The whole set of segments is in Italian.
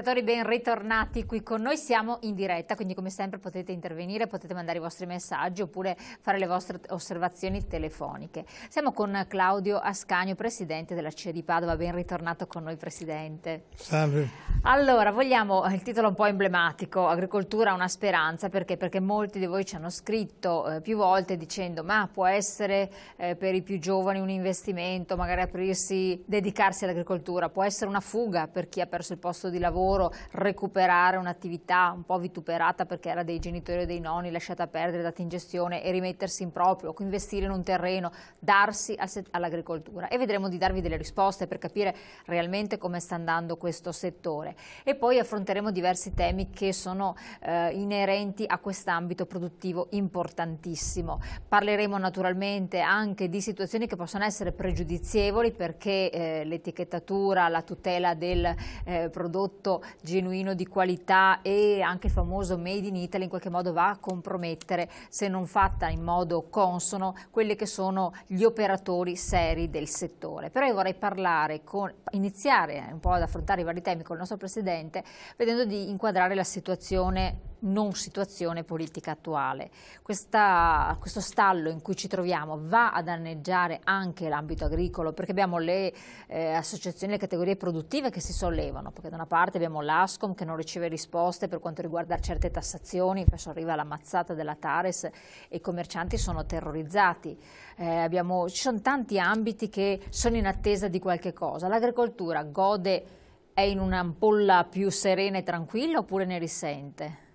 telespettatori ben ritornati qui con noi, siamo in diretta, quindi come sempre potete intervenire, potete mandare i vostri messaggi oppure fare le vostre osservazioni telefoniche. Siamo con Claudio Ascanio, presidente della CIA di Padova, ben ritornato con noi presidente. Salve. Allora, vogliamo eh, il titolo un po' emblematico, Agricoltura una speranza, perché? Perché molti di voi ci hanno scritto eh, più volte dicendo ma può essere eh, per i più giovani un investimento, magari aprirsi, dedicarsi all'agricoltura, può essere una fuga per chi ha perso il posto di lavoro lavoro, recuperare un'attività un po' vituperata perché era dei genitori o dei nonni, lasciata perdere, data in gestione e rimettersi in proprio, investire in un terreno, darsi all'agricoltura. E vedremo di darvi delle risposte per capire realmente come sta andando questo settore. E poi affronteremo diversi temi che sono eh, inerenti a quest'ambito produttivo importantissimo. Parleremo naturalmente anche di situazioni che possono essere pregiudizievoli perché eh, l'etichettatura, la tutela del eh, prodotto prodotto genuino di qualità e anche il famoso Made in Italy in qualche modo va a compromettere, se non fatta in modo consono, quelli che sono gli operatori seri del settore. Però io vorrei parlare con, iniziare un po' ad affrontare i vari temi con il nostro Presidente, vedendo di inquadrare la situazione non situazione politica attuale. Questa, questo stallo in cui ci troviamo va a danneggiare anche l'ambito agricolo perché abbiamo le eh, associazioni, le categorie produttive che si sollevano, perché da una parte abbiamo l'ASCOM che non riceve risposte per quanto riguarda certe tassazioni, adesso arriva la mazzata della Tares e i commercianti sono terrorizzati. Eh, abbiamo, ci sono tanti ambiti che sono in attesa di qualche cosa. L'agricoltura gode è in un'ampolla più serena e tranquilla oppure ne risente?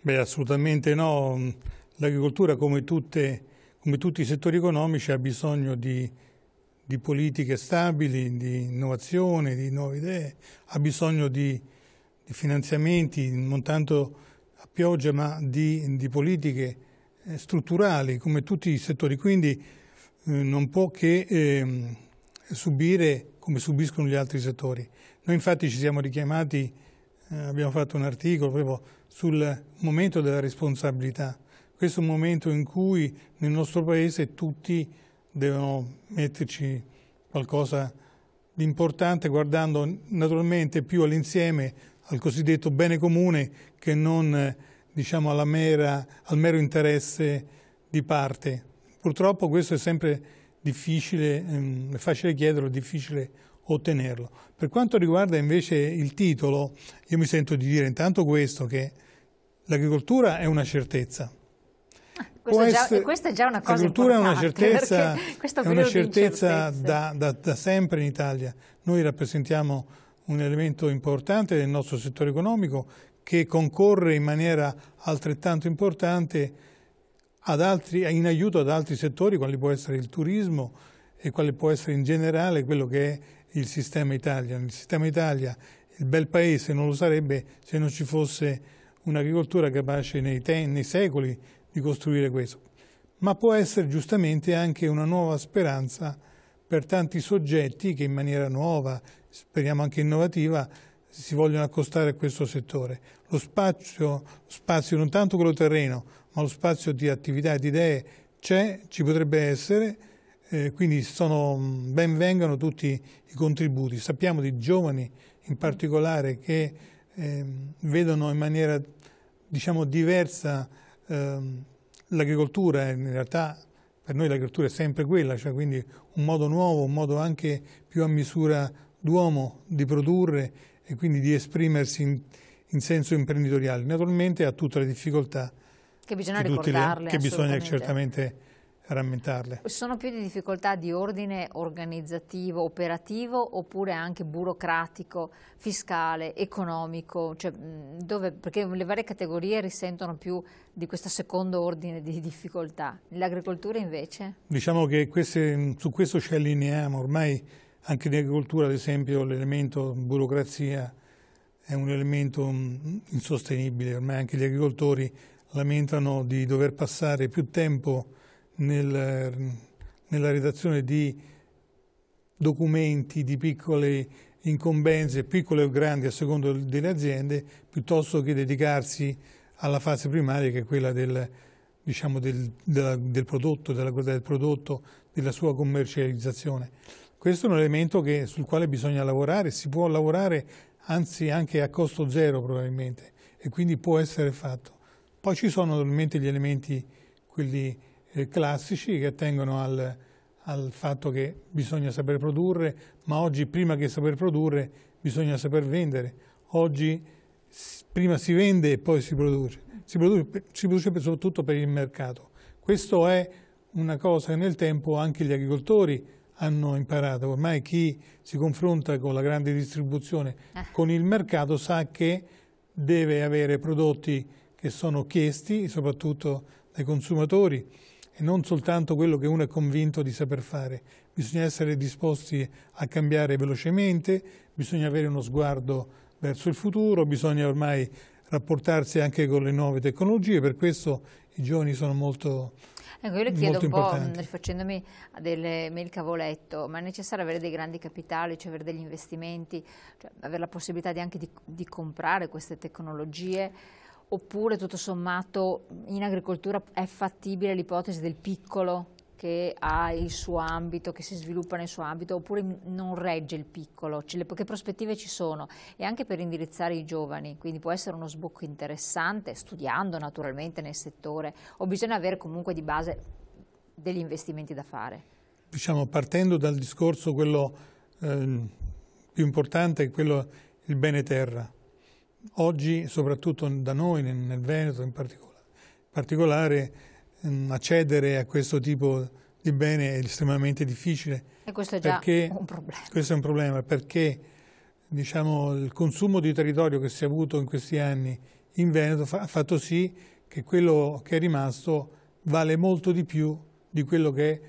Beh, assolutamente no. L'agricoltura, come, come, tutti i settori economici, ha bisogno di, di, politiche stabili, di innovazione, di nuove idee, ha bisogno di, di finanziamenti, non tanto a pioggia, ma di, di politiche eh, strutturali, come tutti i settori. Quindi eh, non può che eh, subire come subiscono gli altri settori. Noi infatti ci siamo richiamati eh, abbiamo fatto un articolo proprio sul momento della responsabilità. Questo è un momento in cui nel nostro Paese tutti devono metterci qualcosa di importante guardando naturalmente più all'insieme, al cosiddetto bene comune che non eh, diciamo mera, al mero interesse di parte. Purtroppo questo è sempre difficile, ehm, è facile chiederlo, è difficile ottenerlo. Per quanto riguarda invece il titolo, io mi sento di dire intanto questo, che l'agricoltura è una certezza. Ah, questa, essere, già, questa è già una cosa L'agricoltura è una certezza, è una certezza da, da, da sempre in Italia. Noi rappresentiamo un elemento importante del nostro settore economico che concorre in maniera altrettanto importante altri, in aiuto ad altri settori, quali può essere il turismo e quale può essere in generale quello che è il sistema Italia. Il sistema Italia, il bel paese, non lo sarebbe se non ci fosse un'agricoltura capace nei, nei secoli di costruire questo. Ma può essere giustamente anche una nuova speranza per tanti soggetti che in maniera nuova, speriamo anche innovativa, si vogliono accostare a questo settore. Lo spazio, spazio non tanto quello terreno, ma lo spazio di attività e di idee c'è, ci potrebbe essere, eh, quindi sono, mm, vengano tutti i contributi. Sappiamo di giovani in particolare che eh, vedono in maniera diciamo, diversa ehm, eh, l'agricoltura, in realtà per noi l'agricoltura è sempre quella, cioè quindi un modo nuovo, un modo anche più a misura d'uomo di produrre e quindi di esprimersi in, in senso imprenditoriale. Naturalmente ha tutte le difficoltà che bisogna ricordarle, le, che bisogna certamente rammentarle. Sono più di difficoltà di ordine organizzativo, operativo oppure anche burocratico, fiscale, economico, cioè, dove, perché le varie categorie risentono più di questo secondo ordine di difficoltà. L'agricoltura invece? Diciamo che queste, su questo ci allineiamo, ormai anche in agricoltura ad esempio l'elemento burocrazia è un elemento insostenibile, ormai anche gli agricoltori lamentano di dover passare più tempo nel, nella redazione di documenti, di piccole incombenze, piccole o grandi a secondo delle aziende, piuttosto che dedicarsi alla fase primaria che è quella del, diciamo, del, della, del prodotto, della qualità del prodotto, della sua commercializzazione. Questo è un elemento che, sul quale bisogna lavorare, si può lavorare anzi anche a costo zero probabilmente e quindi può essere fatto. Poi ci sono ovviamente gli elementi, quelli eh, classici che attengono al, al, fatto che bisogna saper produrre, ma oggi prima che saper produrre bisogna saper vendere. Oggi prima si vende e poi si produce. Si produce, si produce soprattutto per il mercato. Questo è una cosa che nel tempo anche gli agricoltori hanno imparato. Ormai chi si confronta con la grande distribuzione, eh. con il mercato, sa che deve avere prodotti che sono chiesti, soprattutto dai consumatori, e non soltanto quello che uno è convinto di saper fare. Bisogna essere disposti a cambiare velocemente, bisogna avere uno sguardo verso il futuro, bisogna ormai rapportarsi anche con le nuove tecnologie, per questo i giovani sono molto Ecco, io le chiedo un po', rifacendomi a delle mail che avevo letto, ma è necessario avere dei grandi capitali, cioè avere degli investimenti, cioè avere la possibilità di anche di, di comprare queste tecnologie? Oppure tutto sommato in agricoltura è fattibile l'ipotesi del piccolo che ha il suo ambito, che si sviluppa nel suo ambito, oppure non regge il piccolo, che prospettive ci sono e anche per indirizzare i giovani, quindi può essere uno sbocco interessante, studiando naturalmente nel settore, o bisogna avere comunque di base degli investimenti da fare? Diciamo, partendo dal discorso quello eh, più importante, quello il bene terra, Oggi, soprattutto da noi, nel Veneto in particolare, ehm, accedere a questo tipo di bene è estremamente difficile. E questo è già un problema. Questo è un problema perché diciamo, il consumo di territorio che si è avuto in questi anni in Veneto fa, ha fatto sì che quello che è rimasto vale molto di più di quello che è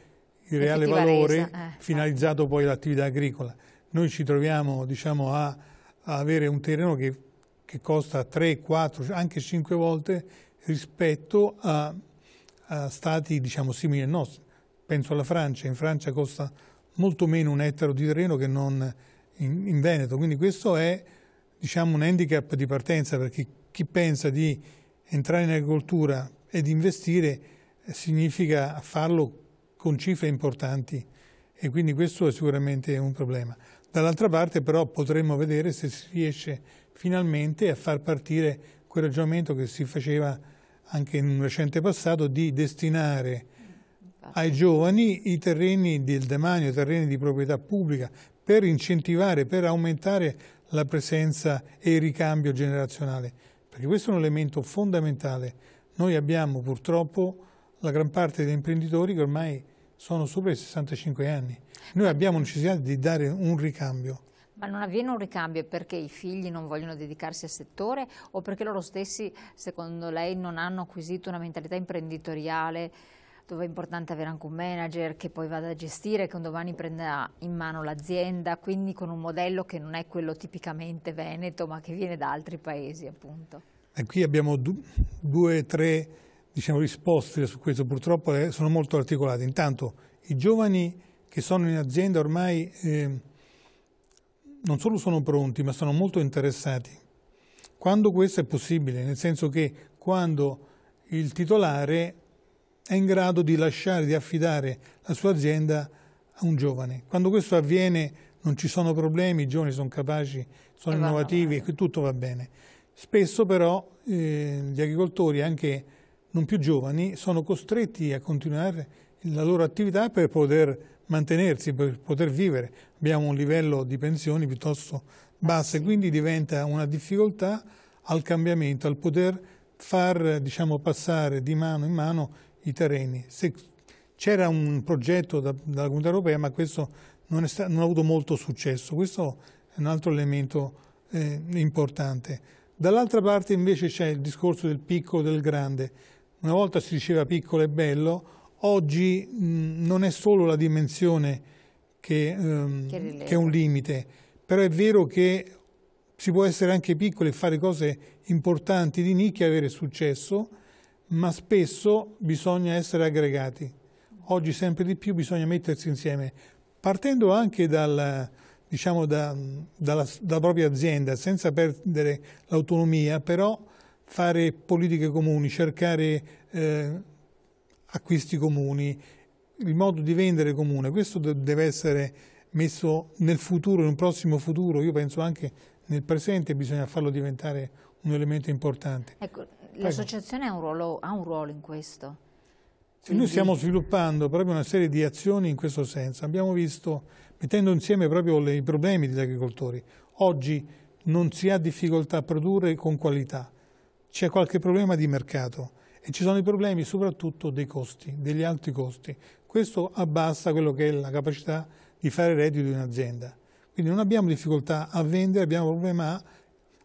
il reale valore resa, eh, eh, finalizzato eh. poi all'attività agricola. Noi ci troviamo diciamo, a, a avere un terreno che che costa 3, 4, anche 5 volte rispetto a, a stati diciamo, simili al nostro. Penso alla Francia, in Francia costa molto meno un ettaro di terreno che non in, in Veneto, quindi questo è diciamo, un handicap di partenza perché chi pensa di entrare in agricoltura ed investire eh, significa farlo con cifre importanti e quindi questo è sicuramente un problema. Dall'altra parte però potremmo vedere se si riesce finalmente a far partire quel ragionamento che si faceva anche in un recente passato di destinare ai giovani i terreni del demanio, i terreni di proprietà pubblica per incentivare, per aumentare la presenza e il ricambio generazionale, perché questo è un elemento fondamentale. Noi abbiamo purtroppo la gran parte degli imprenditori che ormai sono sopra i 65 anni. Noi abbiamo necessità di dare un ricambio. Ma non avviene un ricambio perché i figli non vogliono dedicarsi al settore o perché loro stessi, secondo lei, non hanno acquisito una mentalità imprenditoriale dove è importante avere anche un manager che poi vada a gestire, che un domani prenda in mano l'azienda, quindi con un modello che non è quello tipicamente veneto ma che viene da altri paesi appunto. E qui abbiamo due o tre diciamo, risposte su questo, purtroppo eh, sono molto articolate. Intanto i giovani che sono in azienda ormai... Eh, non solo sono pronti, ma sono molto interessati. Quando questo è possibile, nel senso che quando il titolare è in grado di lasciare, di affidare la sua azienda a un giovane. Quando questo avviene non ci sono problemi, i giovani sono capaci, sono e innovativi e tutto va bene. Spesso però eh, gli agricoltori, anche non più giovani, sono costretti a continuare la loro attività per poter mantenersi, per poter vivere. Abbiamo un livello di pensioni piuttosto basso e quindi diventa una difficoltà al cambiamento, al poter far diciamo, passare di mano in mano i terreni. c'era un progetto da, dalla Comunità Europea, ma questo non, non, ha avuto molto successo. Questo è un altro elemento eh, importante. Dall'altra parte invece c'è il discorso del piccolo e del grande. Una volta si diceva piccolo e bello, oggi mh, non è solo la dimensione che, ehm, che, che, è un limite, però è vero che si può essere anche piccoli e fare cose importanti di nicchia e avere successo, ma spesso bisogna essere aggregati. Oggi sempre di più bisogna mettersi insieme, partendo anche dal, diciamo, da, dalla, dalla propria azienda, senza perdere l'autonomia, però fare politiche comuni, cercare eh, acquisti comuni, il modo di vendere comune, questo deve essere messo nel futuro, in un prossimo futuro, io penso anche nel presente bisogna farlo diventare un elemento importante. Ecco, l'associazione ha, ha un ruolo in questo? Sì, noi stiamo sviluppando proprio una serie di azioni in questo senso. Abbiamo visto, mettendo insieme proprio le, i problemi degli agricoltori, oggi non si ha difficoltà a produrre con qualità, c'è qualche problema di mercato e ci sono i problemi soprattutto dei costi, degli alti costi. Questo abbassa quello che è la capacità di fare reddito di un'azienda. Quindi non abbiamo difficoltà a vendere, abbiamo problema a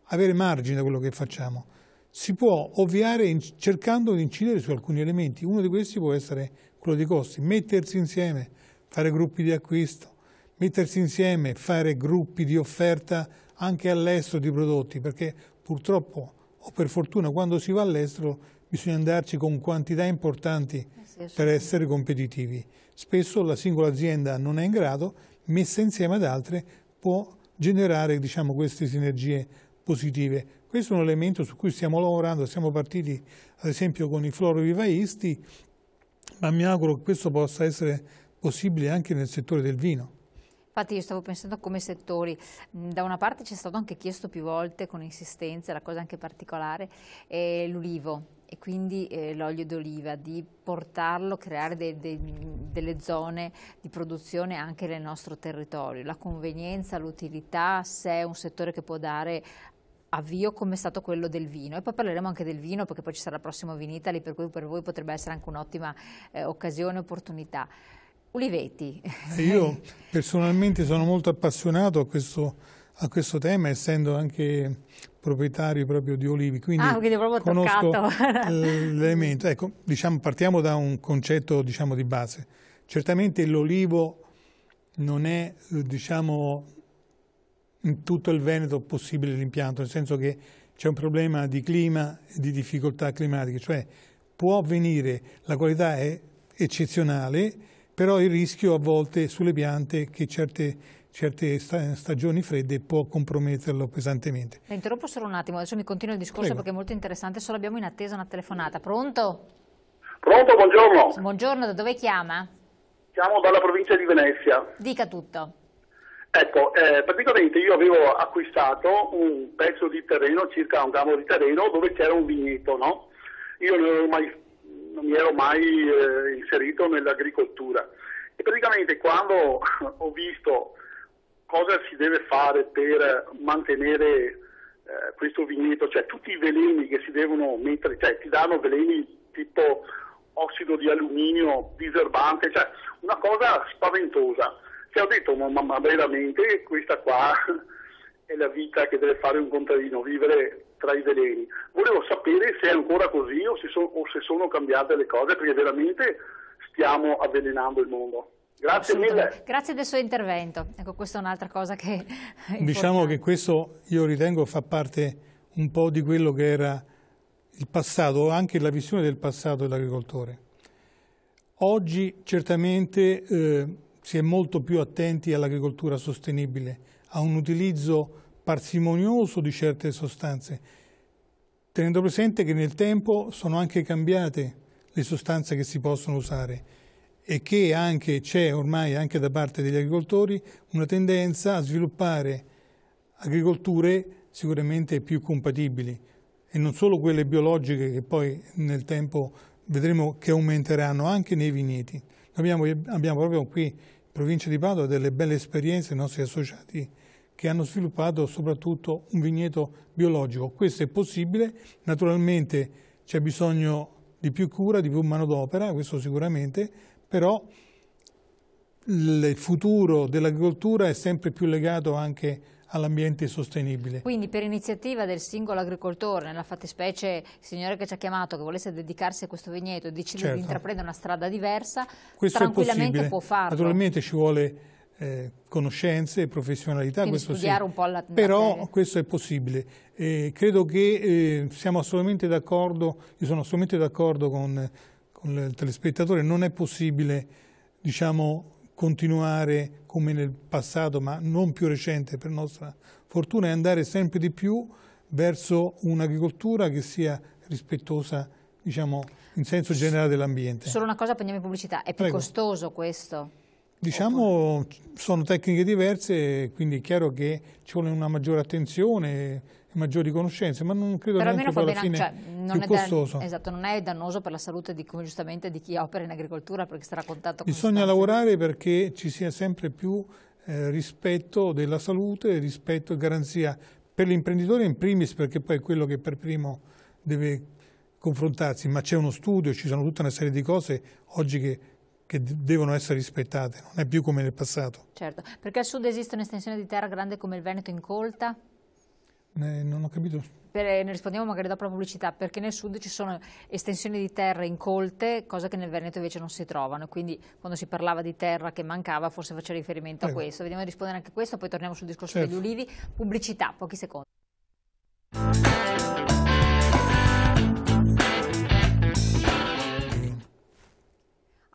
avere margine da quello che facciamo. Si può ovviare cercando di incidere su alcuni elementi. Uno di questi può essere quello dei costi, mettersi insieme, fare gruppi di acquisto, mettersi insieme, fare gruppi di offerta anche all'estero di prodotti, perché purtroppo o per fortuna quando si va all'estero bisogna andarci con quantità importanti eh per essere competitivi. Spesso la singola azienda non è in grado, messa insieme ad altre può generare diciamo, queste sinergie positive. Questo è un elemento su cui stiamo lavorando, siamo partiti ad esempio con i florovivaisti, ma mi auguro che questo possa essere possibile anche nel settore del vino. Infatti io stavo pensando come settori, mm, da una parte ci è stato anche chiesto più volte con insistenza, la cosa anche particolare, eh, l'ulivo, e quindi eh, l'olio d'oliva, di portarlo, creare dei, dei, delle zone di produzione anche nel nostro territorio. La convenienza, l'utilità, se è un settore che può dare avvio come è stato quello del vino e poi parleremo anche del vino perché poi ci sarà la prossima Vinitali per cui per voi potrebbe essere anche un'ottima eh, occasione, opportunità. Olivetti. Eh, io personalmente sono molto appassionato a questo, a questo tema essendo anche proprietario proprio di olivi, quindi, ah, quindi proprio conosco eh, l'elemento. Ecco, diciamo, partiamo da un concetto diciamo, di base. Certamente l'olivo non è, diciamo, in tutto il Veneto possibile l'impianto, nel senso che c'è un problema di clima e di difficoltà climatiche, cioè può avvenire, la qualità è eccezionale, però il rischio a volte sulle piante che certe certe stagioni fredde può comprometterlo pesantemente. Le eh, interrompo solo un attimo, adesso mi continuo il discorso Prego. perché è molto interessante, solo abbiamo in attesa una telefonata. Pronto? Pronto, buongiorno. Buongiorno, da dove chiama? Siamo dalla provincia di Venezia. Dica tutto. Ecco, eh, praticamente io avevo acquistato un pezzo di terreno, circa un gramo di terreno, dove c'era un vigneto, no? Io non, mai, non mi ero mai eh, inserito nell'agricoltura. E praticamente quando ho visto cosa si deve fare per mantenere eh, questo vigneto, cioè tutti i veleni che si devono mettere, cioè ti danno veleni tipo ossido di alluminio, diserbante, cioè una cosa spaventosa. Ti cioè, ho detto, ma, ma veramente questa qua è la vita che deve fare un contadino, vivere tra i veleni. Volevo sapere se è ancora così o se, so, o se sono cambiate le cose, perché veramente stiamo avvelenando il mondo. Grazie mille. Grazie del suo intervento. Ecco, questa è un'altra cosa che... Diciamo che questo io ritengo fa parte un po' di quello che era il passato, anche la visione del passato dell'agricoltore. Oggi certamente eh, si è molto più attenti all'agricoltura sostenibile, a un utilizzo parsimonioso di certe sostanze, tenendo presente che nel tempo sono anche cambiate le sostanze che si possono usare e che anche c'è ormai anche da parte degli agricoltori una tendenza a sviluppare agricolture sicuramente più compatibili e non solo quelle biologiche che poi nel tempo vedremo che aumenteranno anche nei vigneti. Abbiamo, abbiamo proprio qui in provincia di Padova delle belle esperienze, i nostri associati che hanno sviluppato soprattutto un vigneto biologico. Questo è possibile, naturalmente c'è bisogno di più cura, di più manodopera, questo sicuramente, però il futuro dell'agricoltura è sempre più legato anche all'ambiente sostenibile. Quindi per iniziativa del singolo agricoltore, nella fattispecie il signore che ci ha chiamato, che volesse dedicarsi a questo vigneto e decide certo. di intraprendere una strada diversa, questo tranquillamente può farlo. Naturalmente ci vuole eh, conoscenze e professionalità. Quindi questo studiare sì. un po' alla Però materia. questo è possibile. Eh, credo che eh, siamo assolutamente d'accordo, io sono assolutamente d'accordo con con il telespettatore, non è possibile diciamo, continuare come nel passato, ma non più recente per nostra fortuna, e andare sempre di più verso un'agricoltura che sia rispettosa diciamo, in senso generale dell'ambiente. Solo una cosa, prendiamo in pubblicità, è più Prego. costoso questo? Diciamo, sono tecniche diverse, quindi è chiaro che ci vuole una maggiore attenzione, maggiori conoscenze, ma non credo Però neanche poi alla fine cioè, non è costoso. Dan- esatto, non è dannoso per la salute di, come giustamente di chi opera in agricoltura perché sarà a contatto con Bisogna stanze. lavorare perché ci sia sempre più eh, rispetto della salute, rispetto e garanzia per l'imprenditore in primis perché poi è quello che per primo deve confrontarsi, ma c'è uno studio, ci sono tutta una serie di cose oggi che che devono essere rispettate, non è più come nel passato. Certo, perché al sud esiste un'estensione di terra grande come il Veneto incolta? Eh, non ho capito. Per, eh, ne rispondiamo magari dopo la pubblicità, perché nel sud ci sono estensioni di terra incolte, cosa che nel Veneto invece non si trovano, quindi quando si parlava di terra che mancava forse faceva riferimento Prego. a eh. questo. Vediamo di rispondere anche a questo, poi torniamo sul discorso certo. degli ulivi. Pubblicità, pochi secondi.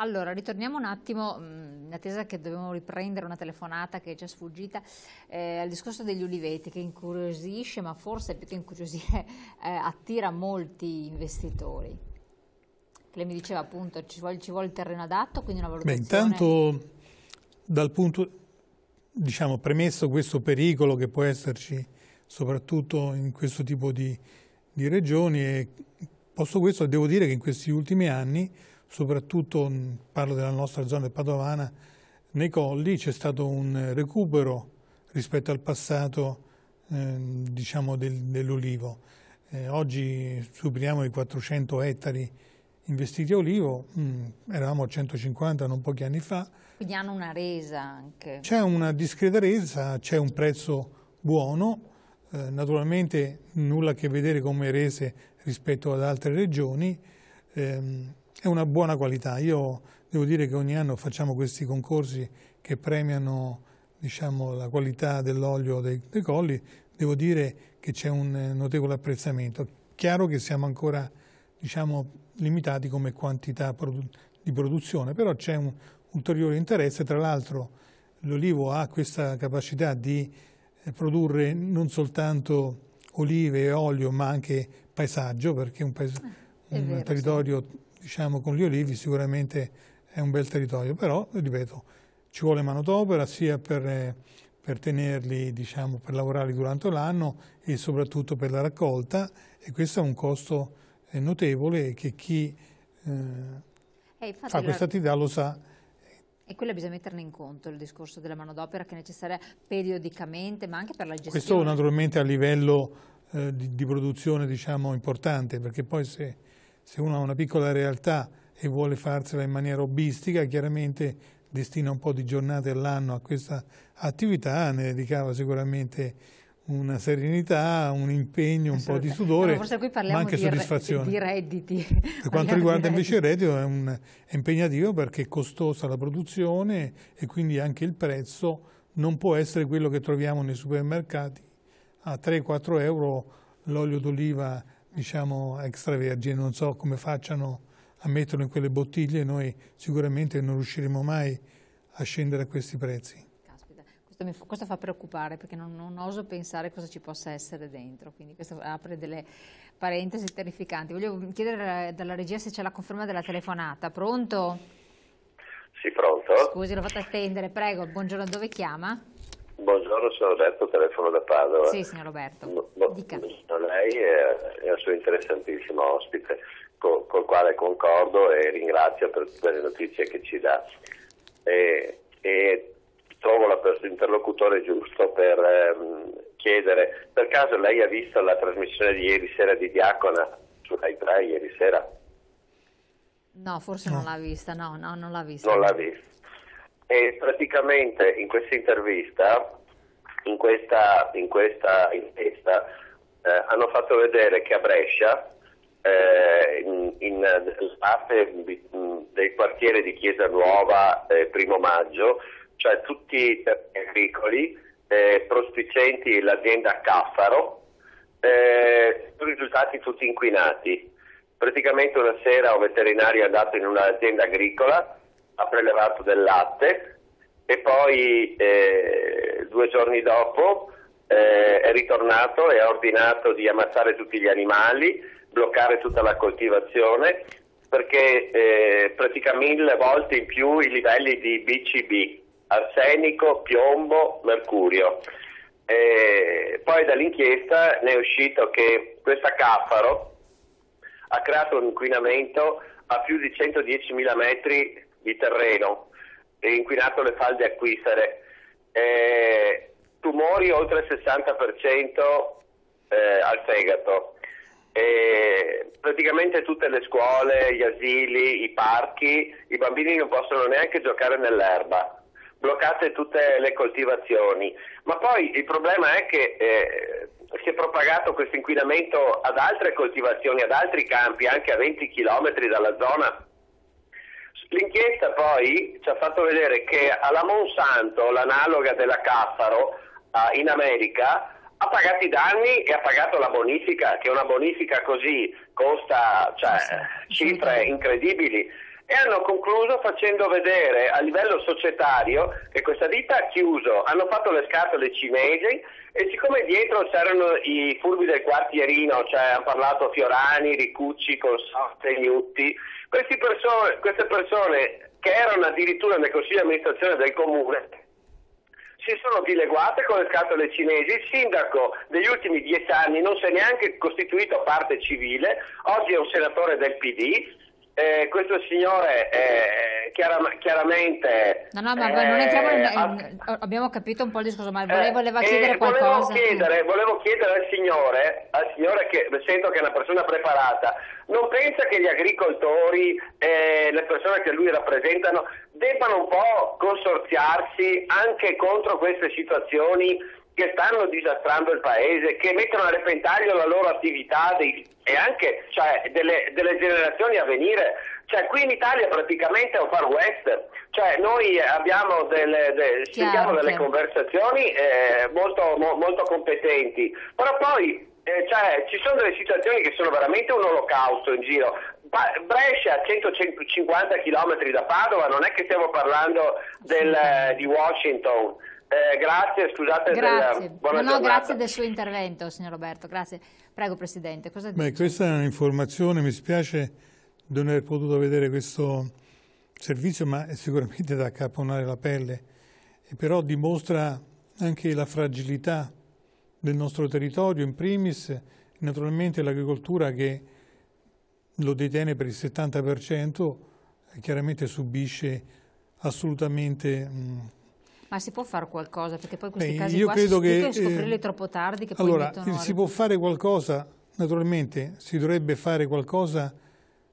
Allora, ritorniamo un attimo, mm, in attesa che dobbiamo riprendere una telefonata che ci è sfuggita, eh, al discorso degli uliveti che incuriosisce, ma forse più che incuriosire, eh, attira molti investitori. Lei mi diceva appunto ci vuole, ci vuole il terreno adatto, quindi una valutazione... Beh, intanto dal punto, diciamo, premesso questo pericolo che può esserci soprattutto in questo tipo di, di regioni, e posto questo devo dire che in questi ultimi anni soprattutto mm, parlo della nostra zona padovana, nei colli c'è stato un eh, recupero rispetto al passato ehm, diciamo del, dell'olivo. Eh, oggi superiamo i 400 ettari investiti a olivo, mm, eravamo a 150 non pochi anni fa. Quindi hanno una resa anche. C'è una discreta resa, c'è un prezzo buono, eh, naturalmente nulla a che vedere come rese rispetto ad altre regioni, ehm, è una buona qualità. Io devo dire che ogni anno facciamo questi concorsi che premiano diciamo, la qualità dell'olio dei, dei, colli, devo dire che c'è un eh, notevole apprezzamento. Chiaro che siamo ancora diciamo, limitati come quantità produ di produzione, però c'è un ulteriore interesse, tra l'altro l'olivo ha questa capacità di eh, produrre non soltanto olive e olio ma anche paesaggio perché un, paes- ah, un vero, territorio sì diciamo, con gli olivi sicuramente è un bel territorio, però, ripeto, ci vuole manodopera sia per, per tenerli, diciamo, per lavorarli durante l'anno e soprattutto per la raccolta e questo è un costo eh, notevole che chi eh, eh fa questa attività lo sa e quello bisogna metterne in conto, il discorso della manodopera che è necessaria periodicamente, ma anche per la gestione. Questo naturalmente a livello eh, di, di, produzione diciamo, importante, perché poi se se uno ha una piccola realtà e vuole farsela in maniera hobbistica, chiaramente destina un po' di giornate all'anno a questa attività, ne dedicava sicuramente una serenità, un impegno, un po' di sudore, no, ma anche di soddisfazione. Re, di redditi. Per quanto riguarda invece il reddito è, un, è impegnativo perché è costosa la produzione e quindi anche il prezzo non può essere quello che troviamo nei supermercati a 3-4 euro l'olio d'oliva diciamo, extravergine, non so come facciano a metterlo in quelle bottiglie, noi sicuramente non riusciremo mai a scendere a questi prezzi. Caspita, questo, mi, questo fa preoccupare perché non, non, oso pensare cosa ci possa essere dentro, quindi questo apre delle parentesi terrificanti. Voglio chiedere eh, dalla regia se c'è la conferma della telefonata. Pronto? Sì, pronto. Scusi, l'ho fatta attendere, prego, buongiorno, dove chiama? Buongiorno, sono Roberto, telefono da Padova. Sì, signor Roberto. Bo- bo- lei è, è, il suo interessantissimo ospite, co- col quale concordo e ringrazio per tutte le notizie che ci dà. E, e trovo l'interlocutore giusto per ehm, chiedere, per caso lei ha visto la trasmissione di ieri sera di Diacona su Rai 3 ieri sera? No, forse no. non l'ha vista, no, no, non l'ha vista. Non l'ha vista. E praticamente in questa intervista, in questa, in questa inchiesta, eh, hanno fatto vedere che a Brescia, eh, in, in eh, parte mm, del quartiere di Chiesa Nuova, eh, primo maggio, cioè tutti i terreni agricoli, eh, prospicenti l'azienda Caffaro, eh, risultati tutti inquinati. Praticamente una sera un veterinario è andato in un'azienda agricola ha prelevato del latte e poi eh, due giorni dopo eh, è ritornato e ha ordinato di ammazzare tutti gli animali, bloccare tutta la coltivazione perché eh, pratica mille volte in più i livelli di BCB, arsenico, piombo, mercurio. E eh, poi dall'inchiesta ne è uscito che questa Caffaro ha creato un inquinamento a più di 110.000 metri di terreno e inquinato le falde acquifere. Eh, tumori oltre il 60% eh, al fegato. Eh, praticamente tutte le scuole, gli asili, i parchi, i bambini non possono neanche giocare nell'erba, bloccate tutte le coltivazioni. Ma poi il problema è che eh, si è propagato questo inquinamento ad altre coltivazioni, ad altri campi, anche a 20 km dalla zona L'inchiesta poi ci ha fatto vedere che alla Monsanto, l'analoga della Caffaro eh, in America, ha pagato i danni e ha pagato la bonifica, che una bonifica così costa cioè, cifre incredibili. E hanno concluso facendo vedere a livello societario che questa ditta ha chiuso, hanno fatto le scatole cinesi e siccome dietro c'erano i furbi del quartierino, cioè hanno parlato Fiorani, Ricucci, Consorte, Gnutti, Persone, queste persone che erano addirittura nel consiglio di amministrazione del comune si sono dileguate con le scatole cinesi, il sindaco degli ultimi dieci anni non si è neanche costituito parte civile, oggi è un senatore del PD, eh, questo signore eh, chiaram- chiaramente... No, no, ma eh, non entriamo nel... A... Eh, eh, abbiamo capito un po' il discorso, ma lei eh, voleva chiedere qualcosa. Volevo chiedere, volevo chiedere al signore, al signore che sento che è una persona preparata, non pensa che gli agricoltori, le persone che lui rappresentano, debbano un po' consorziarsi anche contro queste situazioni che stanno disastrando il paese, che mettono a repentaglio la loro attività dei, e anche cioè, delle, delle, generazioni a venire. Cioè, qui in Italia praticamente è un far west, cioè, noi abbiamo delle, de, chiaro, delle conversazioni eh, molto, mo, molto competenti, però poi eh, cioè, ci sono delle situazioni che sono veramente un olocausto in giro. Brescia a 150 km da Padova, non è che stiamo parlando del, di Washington. Eh, grazie, scusate. Grazie. Della, no, grazie del suo intervento, signor Roberto. Grazie. Prego, Presidente. Beh, questa è un'informazione, mi spiace di non aver potuto vedere questo servizio, ma è sicuramente da caponare la pelle, e però dimostra anche la fragilità del nostro territorio, in primis naturalmente l'agricoltura che lo detiene per il 70% chiaramente subisce assolutamente... Mh, ma si può fare qualcosa? Perché poi questi Beh, casi io credo che, scoprirli eh, troppo tardi. Che allora, poi si può fare qualcosa, naturalmente, si dovrebbe fare qualcosa,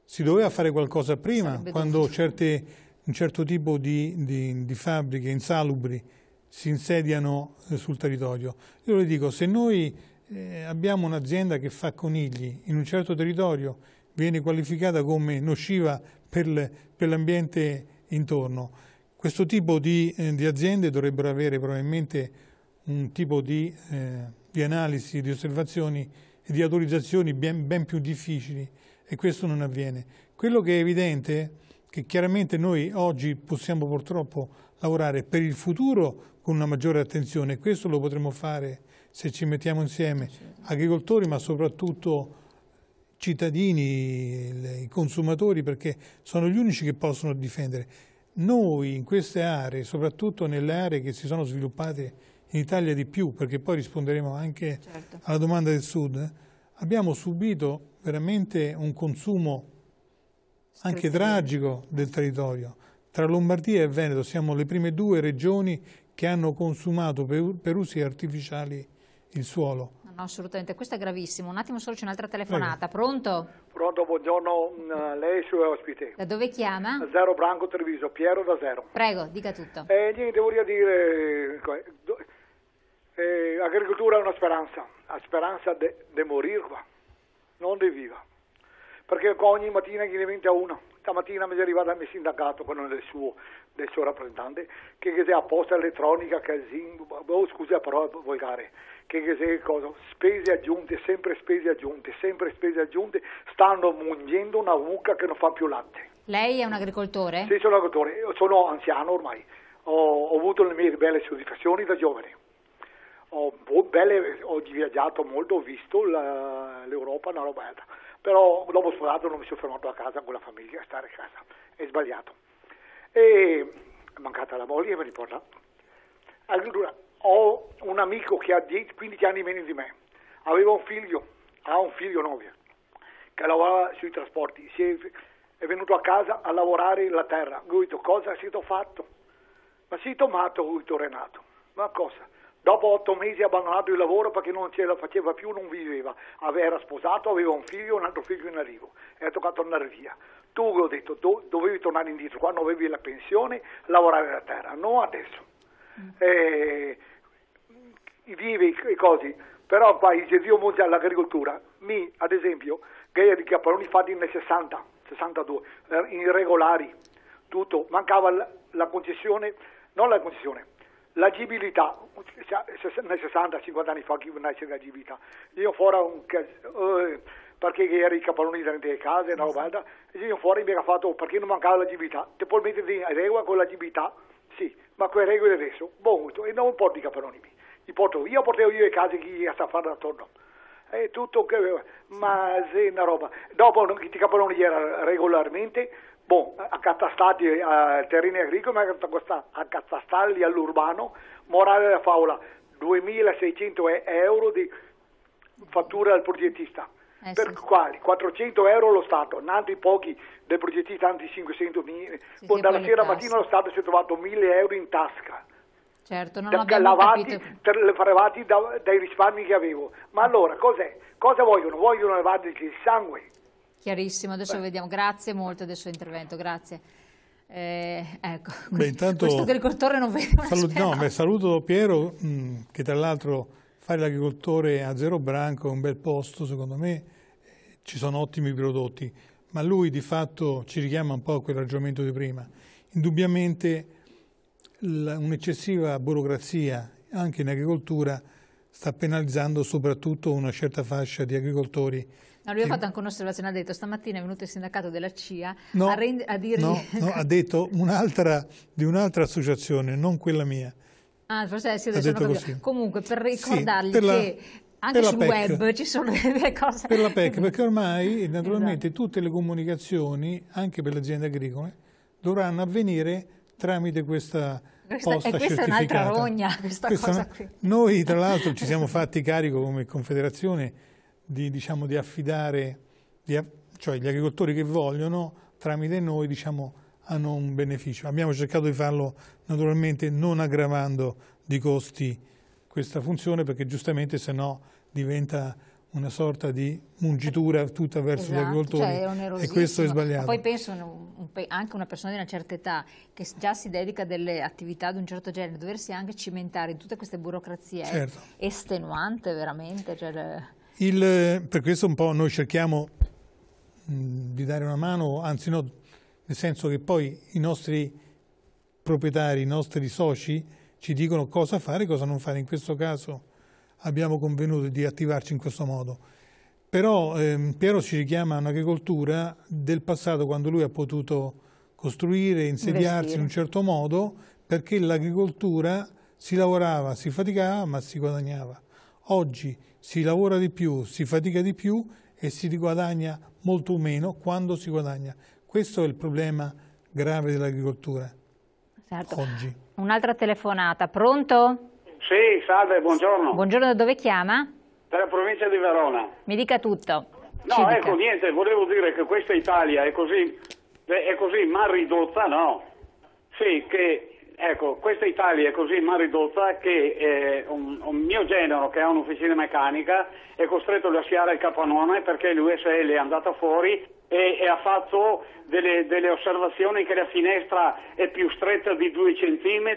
si doveva fare qualcosa prima, Sarebbe quando certe, un certo tipo di, di, di fabbriche insalubri si insediano eh, sul territorio. Io le dico, se noi eh, abbiamo un'azienda che fa conigli in un certo territorio, viene qualificata come nociva per l'ambiente intorno, questo tipo di, eh, di aziende dovrebbero avere probabilmente un tipo di, eh, di analisi, di osservazioni e di autorizzazioni ben, ben, più difficili e questo non avviene. Quello che è evidente è che chiaramente noi oggi possiamo purtroppo lavorare per il futuro con una maggiore attenzione e questo lo potremo fare se ci mettiamo insieme agricoltori ma soprattutto cittadini, i consumatori perché sono gli unici che possono difendere noi in queste aree, soprattutto nelle aree che si sono sviluppate in Italia di più, perché poi risponderemo anche certo. alla domanda del Sud, abbiamo subito veramente un consumo anche tragico del territorio. Tra Lombardia e Veneto siamo le prime due regioni che hanno consumato per, per usi artificiali il suolo. No, assolutamente, questo è gravissimo. Un attimo solo c'è un'altra telefonata. Prego. Pronto? Pronto, buongiorno, mm, lei è il suo ospite. Da dove chiama? Da Zero Branco Treviso, Piero da Zero. Prego, dica tutto. Eh, niente, vorrei dire, eh, agricoltura è una speranza, la speranza di morire qua, non di viva. Perché ogni mattina gli diventa una. Stamattina mi è arrivato il mio sindacato quello il suo, del suo rappresentante che chiede apposta elettronica, che è zing, boh, oh, scusa però volgare che, che cosa? spese aggiunte, sempre spese aggiunte, sempre spese aggiunte, stanno mungendo una mucca che non fa più latte. Lei è un agricoltore? Sì, sono agricoltore, Io sono anziano ormai, ho, ho, avuto le mie belle soddisfazioni da giovane, ho, ho, belle, ho viaggiato molto, ho visto l'Europa, una roba alta, però dopo sposato non mi sono fermato a casa con la famiglia, a stare a casa, è sbagliato. E è mancata la moglie, mi ricorda. Agricoltura, ho un amico che ha 10, 15 anni meno di me, aveva un figlio, ha un figlio novia, che lavorava sui trasporti, è, è, venuto a casa a lavorare la terra. detto cosa è stato fatto? Ma sei tomato, Guido Renato. Ma cosa? Dopo otto mesi ha abbandonato il lavoro perché non ce la faceva più, non viveva. Era sposato, aveva un figlio e un altro figlio in arrivo. E Era toccato andare via. Tu, gli ho detto, do, dovevi tornare indietro quando avevi la pensione, lavorare la terra, non adesso. Mm. E eh, vive i cosi, però poi se Dio monta l'agricoltura, mi ad esempio, che di Chiapparoni fatti nel 60, eh, 62, irregolari, tutto, mancava la concessione, non la concessione, l'agibilità, nel 60, 50 anni fa chi nasce l'agibilità, io fuori un eh, perché ieri i caparoni delle case, una roba alta, io fuori mi era fatto perché non mancava l'agibilità, te puoi metterti in regola con l'agibilità, sì, ma con le regole adesso, boh, molto, e non un i di caparoni li porto io, portevo io i casi che sta fanno attorno. È tutto, che, ma sì, una roba. Dopo ti capoloni era regolarmente, boh, accattastati a terreni agricoli, ma accattastati all'urbano, morale della favola, 2.600 euro di fattura al progettista. Eh, per sì. quali? 400 euro lo Stato, tanti pochi del progettista, tanti 500 mila. Sì, boh, dalla sera mattina lo Stato si è trovato 1000 euro in tasca. Certo, non da, cioè, lavati, prelevati da, dai risparmi che avevo. Ma allora, cos'è? Cosa vogliono? Vogliono levarci il sangue. Chiarissimo, adesso Beh. vediamo. Grazie molto del suo intervento, grazie. Eh, ecco, Beh, intanto, questo agricoltore non vedo saluto, no, beh, saluto Piero mm, che tra l'altro fare l'agricoltore a zero branco è un bel posto secondo me eh, ci sono ottimi prodotti ma lui di fatto ci richiama un po' a quel ragionamento di prima indubbiamente un'eccessiva burocrazia anche in agricoltura sta penalizzando soprattutto una certa fascia di agricoltori. No, lui che... ha fatto anche un'osservazione, ha detto stamattina è venuto il sindacato della CIA no, a, rend... a dirgli... No, no ha detto un'altra di un'altra associazione, non quella mia. Ah, forse siete sono così. Comunque, per ricordargli sì, per la... che anche sul PEC. web ci sono delle cose... Per la PEC, perché ormai esatto. naturalmente esatto. tutte le comunicazioni, anche per le aziende agricole, dovranno avvenire tramite questa questa, posta e questa è un'altra rogna, questa, questa cosa qui. Noi tra l'altro ci siamo fatti carico come Confederazione di, diciamo, di affidare, di, cioè gli agricoltori che vogliono tramite noi diciamo, hanno un beneficio. Abbiamo cercato di farlo naturalmente non aggravando di costi questa funzione perché giustamente se no diventa una sorta di mungitura tutta verso esatto, gli agricoltori cioè e questo è sbagliato. Ma poi penso anche una persona di una certa età che già si dedica a delle attività di un certo genere, doversi anche cimentare in tutte queste burocrazie certo. è estenuante veramente. Cioè... Il, per questo un po' noi cerchiamo mm, di dare una mano, anzi no, nel senso che poi i nostri proprietari, i nostri soci ci dicono cosa fare e cosa non fare. In questo caso abbiamo convenuto di attivarci in questo modo. Però ehm, Piero ci richiama a un'agricoltura del passato quando lui ha potuto costruire, insediarsi Investire. in un certo modo, perché l'agricoltura si lavorava, si faticava ma si guadagnava. Oggi si lavora di più, si fatica di più e si riguadagna molto meno quando si guadagna. Questo è il problema grave dell'agricoltura certo. oggi. Un'altra telefonata, pronto? Sì, salve, buongiorno. Buongiorno, da dove chiama? Dalla provincia di Verona. Mi dica tutto. No, Ci ecco, dica. niente, volevo dire che questa Italia è così, è così mal ridotta, no? Sì, che, ecco, questa Italia è così mal ridotta che eh, un, un, mio genero che ha un'officina meccanica è costretto a lasciare il capannone perché l'USL è andata fuori e, e ha fatto delle, delle, osservazioni che la finestra è più stretta di 2 cm,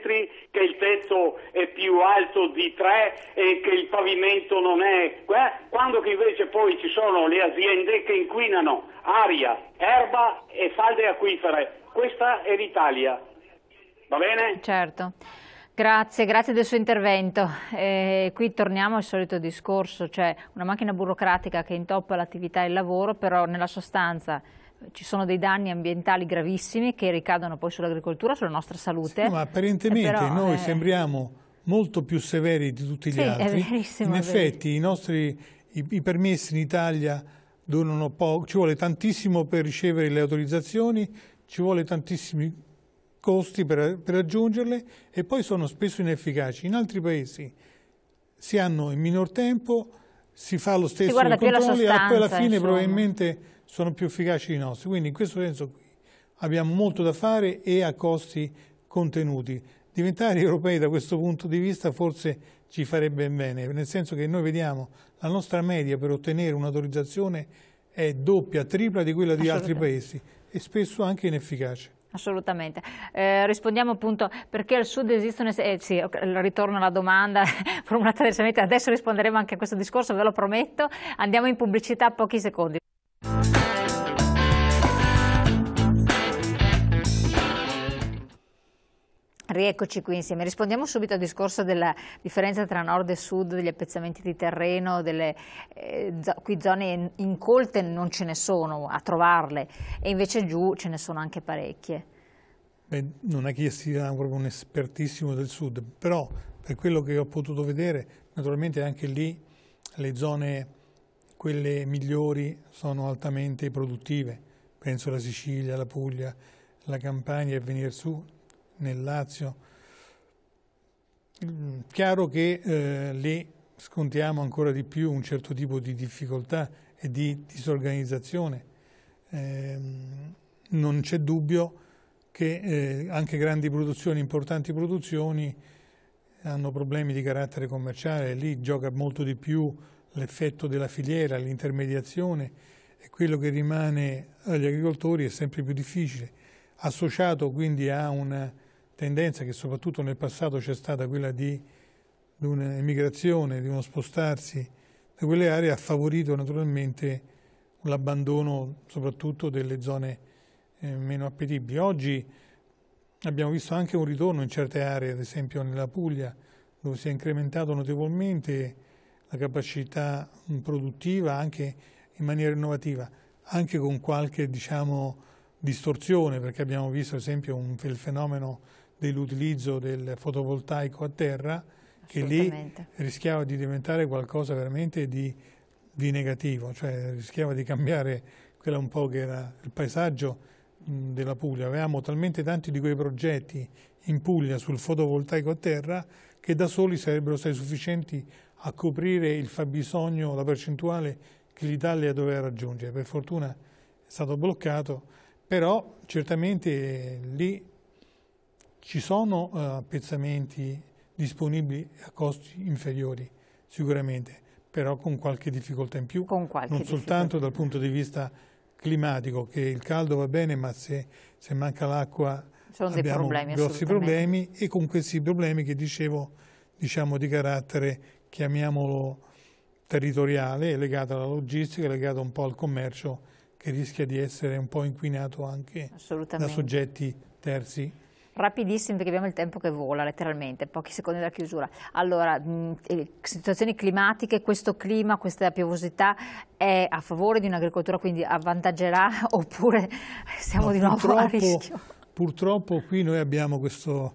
che il tetto è più alto di 3 e che il pavimento non è... Eh? Quando che invece poi ci sono le aziende che inquinano aria, erba e falde acquifere. Questa è l'Italia. Va bene? Certo. Grazie, grazie del suo intervento. Eh, qui torniamo al solito discorso, cioè una macchina burocratica che intoppa l'attività e il lavoro, però nella sostanza ci sono dei danni ambientali gravissimi che ricadono poi sull'agricoltura, sulla nostra salute. Sì, ma apparentemente eh, però, noi eh... sembriamo molto più severi di tutti gli sì, altri. in effetti i nostri i, i permessi in Italia durano poco, ci vuole tantissimo per ricevere le autorizzazioni, ci vuole tantissimi costi per, per raggiungerle e poi sono spesso inefficaci. In altri paesi si hanno in minor tempo, si fa lo stesso i controlli e poi alla fine insomma. probabilmente sono più efficaci i nostri. Quindi in questo senso qui abbiamo molto da fare e a costi contenuti. Diventare europei da questo punto di vista forse ci farebbe bene, nel senso che noi vediamo la nostra media per ottenere un'autorizzazione è doppia, tripla di quella di altri paesi e spesso anche inefficace. Assolutamente. Eh, rispondiamo appunto perché al sud esistono... Eh, sì, ritorno alla domanda formulata adesso risponderemo anche a questo discorso, ve lo prometto. Andiamo in pubblicità pochi secondi. Rieccoci qui insieme. Rispondiamo subito al discorso della differenza tra nord e sud, degli appezzamenti di terreno, delle, eh, qui zone incolte non ce ne sono a trovarle e invece giù ce ne sono anche parecchie. Beh, non è che io sia proprio un espertissimo del sud, però per quello che ho potuto vedere, naturalmente anche lì le zone, quelle migliori, sono altamente produttive. Penso alla Sicilia, alla Puglia, alla Campania e venire su, nel Lazio. Mm, chiaro che eh, lì scontiamo ancora di più un certo tipo di difficoltà e di disorganizzazione. Eh, non c'è dubbio che eh, anche grandi produzioni, importanti produzioni, hanno problemi di carattere commerciale, lì gioca molto di più l'effetto della filiera, l'intermediazione e quello che rimane agli agricoltori è sempre più difficile, associato quindi a una tendenza che soprattutto nel passato c'è stata quella di, di un'emigrazione, di uno spostarsi da quelle aree ha favorito naturalmente l'abbandono soprattutto delle zone eh, meno appetibili. Oggi abbiamo visto anche un ritorno in certe aree, ad esempio nella Puglia, dove si è incrementato notevolmente la capacità produttiva anche in maniera innovativa, anche con qualche diciamo, distorsione, perché abbiamo visto ad esempio un, il fenomeno dell'utilizzo del fotovoltaico a terra che lì rischiava di diventare qualcosa veramente di, di, negativo, cioè rischiava di cambiare quello un po' che era il paesaggio della Puglia. Avevamo talmente tanti di quei progetti in Puglia sul fotovoltaico a terra che da soli sarebbero stati sufficienti a coprire il fabbisogno, la percentuale che l'Italia doveva raggiungere. Per fortuna è stato bloccato, però certamente eh, lì ci sono eh, appezzamenti disponibili a costi inferiori, sicuramente, però con qualche difficoltà in più, non soltanto difficoltà. dal punto di vista climatico, che il caldo va bene, ma se, se manca l'acqua Sono dei problemi, grossi problemi e con questi problemi che dicevo, diciamo di carattere, chiamiamolo territoriale, legato alla logistica, legato un po' al commercio, che rischia di essere un po' inquinato anche da soggetti terzi Rapidissimi perché abbiamo il tempo che vola letteralmente, pochi secondi dalla chiusura. Allora, eh, situazioni climatiche, questo clima, questa piovosità è a favore di un'agricoltura, quindi avvantaggerà oppure siamo no, di nuovo a rischio? Purtroppo qui noi abbiamo questo,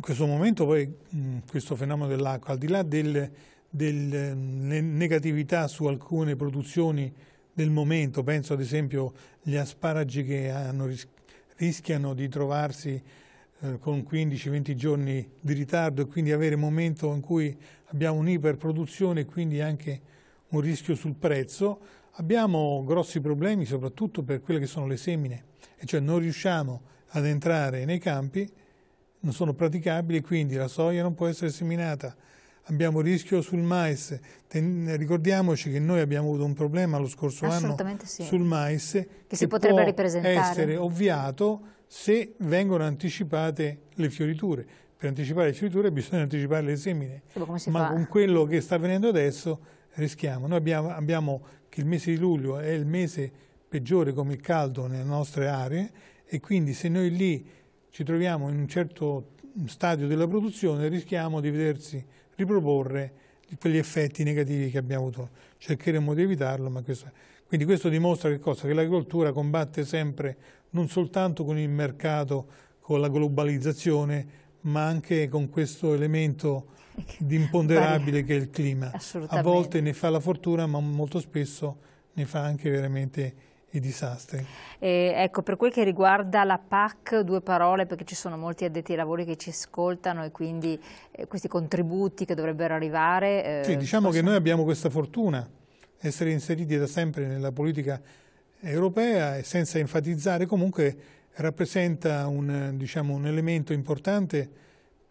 questo momento, poi mh, questo fenomeno dell'acqua, al di là delle del, negatività su alcune produzioni del momento, penso ad esempio agli asparagi che hanno rischiato rischiano di trovarsi eh, con 15-20 giorni di ritardo e quindi avere un momento in cui abbiamo un'iperproduzione e quindi anche un rischio sul prezzo, abbiamo grossi problemi soprattutto per quelle che sono le semine, e cioè non riusciamo ad entrare nei campi, non sono praticabili, quindi la soia non può essere seminata, abbiamo rischio sul mais, Ten ricordiamoci che noi abbiamo avuto un problema lo scorso anno sì. sul mais che, si potrebbe può ripresentare. essere ovviato se vengono anticipate le fioriture. Per anticipare le fioriture bisogna anticipare le semine, ma fa? con quello che sta avvenendo adesso rischiamo. Noi abbiamo, abbiamo che il mese di luglio è il mese peggiore come il caldo nelle nostre aree e quindi se noi lì ci troviamo in un certo stadio della produzione rischiamo di vedersi riproporre quegli effetti negativi che abbiamo avuto. Cercheremo di evitarlo, ma questo... Quindi questo dimostra che, che l'agricoltura combatte sempre non soltanto con il mercato, con la globalizzazione, ma anche con questo elemento di imponderabile che è il clima. A volte ne fa la fortuna, ma molto spesso ne fa anche veramente i disastri. E ecco, per quel che riguarda la PAC, due parole, perché ci sono molti addetti ai lavori che ci ascoltano e quindi eh, questi contributi che dovrebbero arrivare... Eh, sì, diciamo possono... che noi abbiamo questa fortuna, essere inseriti da sempre nella politica europea e senza enfatizzare comunque rappresenta un, diciamo, un elemento importante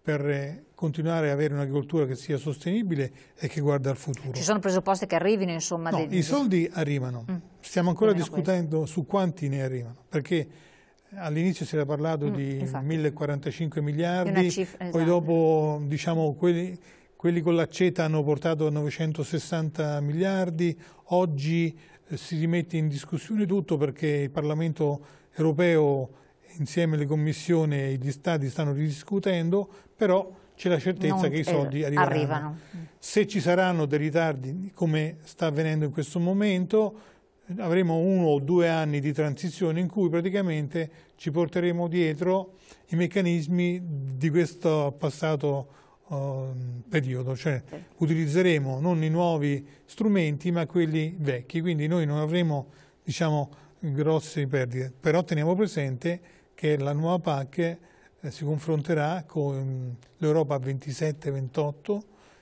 per eh, continuare ad avere un'agricoltura che sia sostenibile e che guarda al futuro. Ci sono presupposti che arrivino insomma? No, dei... i soldi arrivano, mm. stiamo ancora discutendo questo. su quanti ne arrivano, perché eh, all'inizio si era parlato mm, di infatti. 1045 miliardi, cifra, poi esatto. dopo diciamo, quelli, quelli, con l'acceta hanno portato a 960 miliardi, oggi si rimette in discussione tutto perché il Parlamento europeo insieme alle commissioni e gli stati stanno ridiscutendo, però c'è la certezza non che i eh, soldi arriveranno. arrivano. Se ci saranno dei ritardi, come sta avvenendo in questo momento, avremo uno o due anni di transizione in cui praticamente ci porteremo dietro i meccanismi di questo passato Ehm, periodo, cioè sì. utilizzeremo non i nuovi strumenti ma quelli vecchi, quindi noi non avremo diciamo, grosse perdite, però teniamo presente che la nuova PAC eh, si confronterà con l'Europa 27-28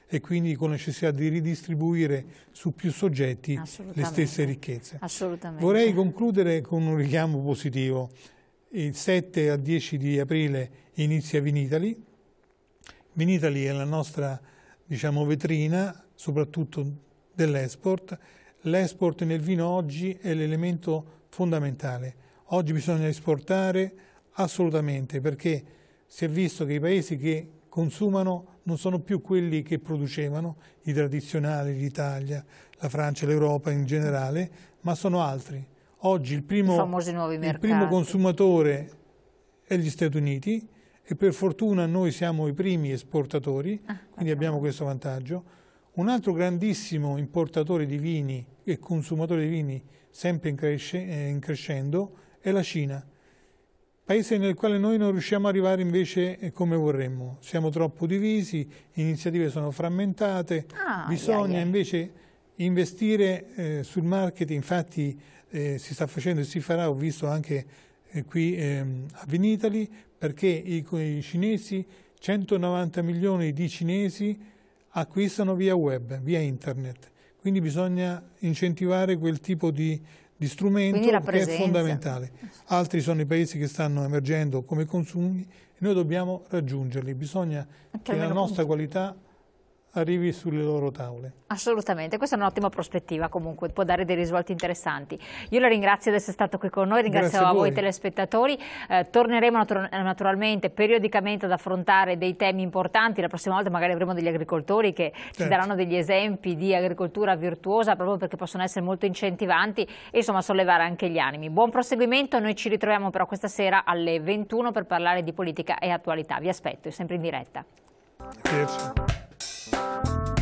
e quindi con la necessità di ridistribuire su più soggetti le stesse ricchezze. Assolutamente. Vorrei concludere con un richiamo positivo. Il 7 a 10 di aprile inizia Vinitali, Vinitaly è la nostra diciamo, vetrina, soprattutto dell'export. L'export nel vino oggi è l'elemento fondamentale. Oggi bisogna esportare assolutamente perché si è visto che i paesi che consumano non sono più quelli che producevano, i tradizionali, l'Italia, la Francia, l'Europa in generale, ma sono altri. Oggi il primo, il primo consumatore è gli Stati Uniti, e per fortuna noi siamo i primi esportatori, ah, quindi abbiamo questo vantaggio. Un altro grandissimo importatore di vini e consumatore di vini sempre in, cresce, eh, in crescendo è la Cina, paese nel quale noi non riusciamo ad arrivare invece eh, come vorremmo. Siamo troppo divisi, le iniziative sono frammentate, ah, bisogna yeah, yeah. invece investire eh, sul marketing, infatti eh, si sta facendo e si farà, ho visto anche eh, qui ehm, a Vinitali perché i, i cinesi, 190 milioni di cinesi acquistano via web, via internet. Quindi bisogna incentivare quel tipo di, di strumento che è fondamentale. Altri sono i paesi che stanno emergendo come consumi e noi dobbiamo raggiungerli. Bisogna che la nostra punto. qualità arrivi sulle loro tavole. Assolutamente, questa è un'ottima prospettiva comunque, può dare dei risvolti interessanti. Io la ringrazio di essere stato qui con noi, ringrazio a, a voi telespettatori, eh, torneremo natura naturalmente periodicamente ad affrontare dei temi importanti, la prossima volta magari avremo degli agricoltori che certo. ci daranno degli esempi di agricoltura virtuosa proprio perché possono essere molto incentivanti e insomma sollevare anche gli animi. Buon proseguimento, noi ci ritroviamo però questa sera alle 21 per parlare di politica e attualità, vi aspetto, sempre in diretta. Yes. あ